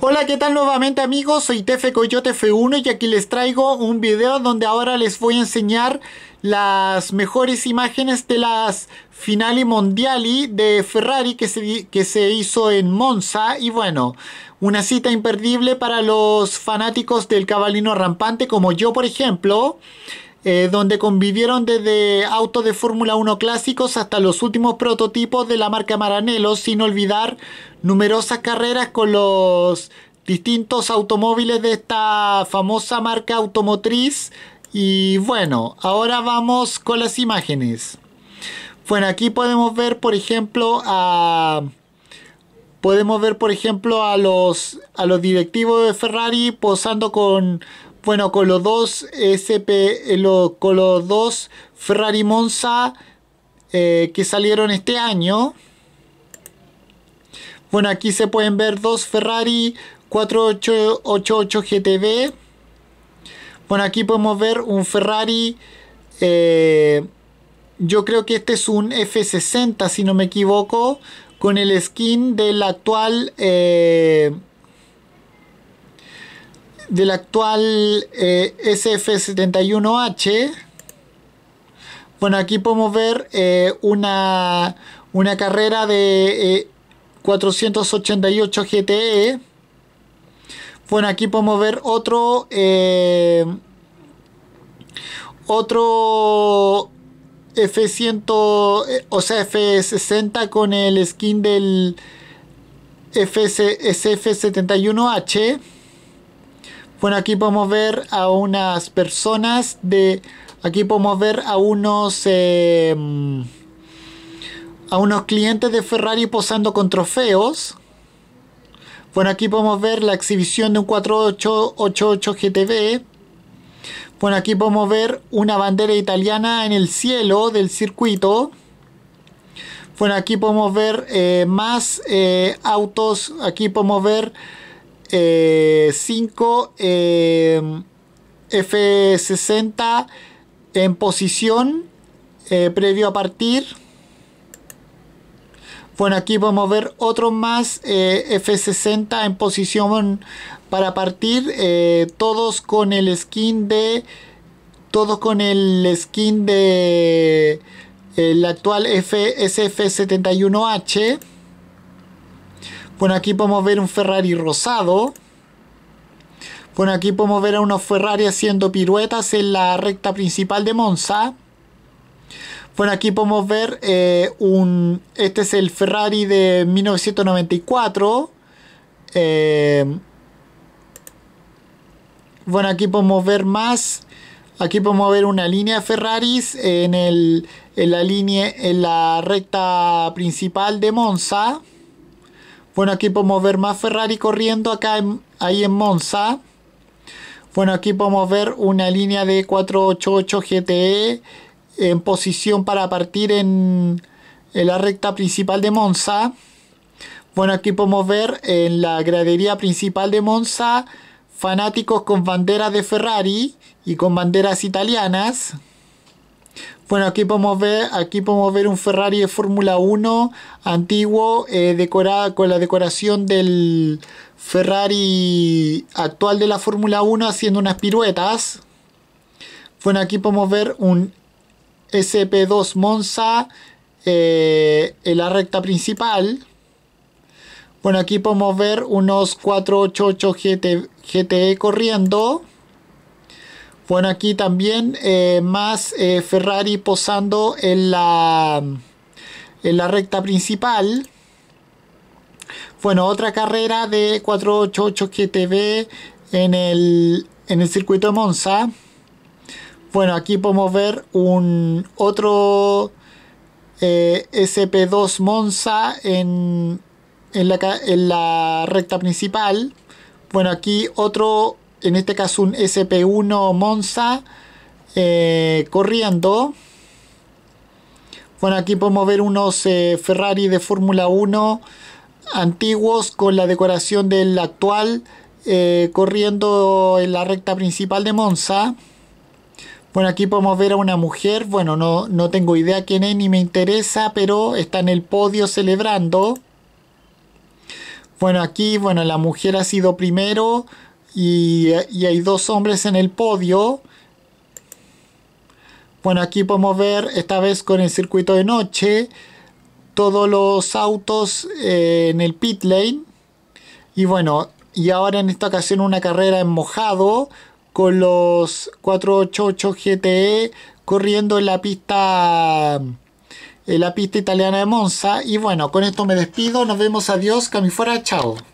Hola, ¿qué tal nuevamente amigos? Soy Tefe Coyote F1 y aquí les traigo un video donde ahora les voy a enseñar las mejores imágenes de las Finali mondiali de Ferrari que se, que se hizo en Monza y bueno, una cita imperdible para los fanáticos del cabalino rampante como yo por ejemplo. Eh, donde convivieron desde autos de Fórmula 1 clásicos hasta los últimos prototipos de la marca Maranello, sin olvidar numerosas carreras con los distintos automóviles de esta famosa marca automotriz. Y bueno, ahora vamos con las imágenes. Bueno, aquí podemos ver, por ejemplo, podemos ver, por ejemplo, a los a los directivos de Ferrari posando con bueno, con los dos con eh, los dos Ferrari Monza eh, que salieron este año. Bueno, aquí se pueden ver dos Ferrari 4888 GTB. Bueno, aquí podemos ver un Ferrari. Eh, yo creo que este es un F60, si no me equivoco, con el skin del actual del actual SF71H, eh, bueno, aquí podemos ver eh, una, una, carrera de eh, 488 GTE. Bueno, aquí podemos ver otro, eh, otro F100, o sea, F60 con el skin del FS, SF71H. Bueno, aquí podemos ver a unas personas de... Aquí podemos ver a unos... Eh, a unos clientes de Ferrari posando con trofeos. Bueno, aquí podemos ver la exhibición de un 4888 GTB. Bueno, aquí podemos ver una bandera italiana en el cielo del circuito. Bueno, aquí podemos ver eh, más eh, autos. Aquí podemos ver 5 eh, eh, F60 en posición eh, previo a partir. Bueno, aquí podemos ver otro más F60 en posición para partir. todos con el skin de. Todos con el skin de. El actual FSF71H. Bueno, aquí podemos ver un Ferrari rosado. Bueno, aquí podemos ver a unos Ferrari haciendo piruetas en la recta principal de Monza. Bueno, aquí podemos ver eh, un... Este es el Ferrari de 1994. Eh, bueno, aquí podemos ver más. Aquí podemos ver una línea de Ferraris en la línea, en la recta principal de Monza. Bueno, aquí podemos ver más Ferrari corriendo acá en, ahí en Monza. Bueno, aquí podemos ver una línea de 488 GTE en posición para partir en, en la recta principal de Monza. Bueno, aquí podemos ver en la gradería principal de Monza fanáticos con banderas de Ferrari y con banderas italianas. Bueno, aquí podemos ver, aquí podemos ver un Ferrari de Fórmula 1 antiguo, eh, decorada con la decoración del Ferrari actual de la Fórmula 1 haciendo unas piruetas. Bueno, aquí podemos ver un SP2 Monza eh, en la recta principal. Bueno, aquí podemos ver unos 488 GT, GTE corriendo. Bueno, aquí también eh, más eh, Ferrari posando en la, en la recta principal. Bueno, otra carrera de 488 GTB en el, en el circuito de Monza. Bueno, aquí podemos ver un otro eh, SP2 Monza en, la, en la recta principal. Bueno, aquí otro en este caso un SP1 Monza eh, corriendo. Bueno, aquí podemos ver unos eh, Ferrari de Fórmula 1 antiguos con la decoración del actual eh, corriendo en la recta principal de Monza. Bueno, aquí podemos ver a una mujer, bueno, no, no tengo idea quién es ni me interesa, pero está en el podio celebrando. Bueno, aquí, bueno, la mujer ha sido primero, y, hay dos hombres en el podio. Bueno, aquí podemos ver, esta vez con el circuito de noche, todos los autos eh, en el pit lane. Y bueno, y ahora en esta ocasión una carrera en mojado con los 488 GTE corriendo en la pista en la pista italiana de Monza y bueno, con esto me despido, nos vemos, adiós, fuera. chao.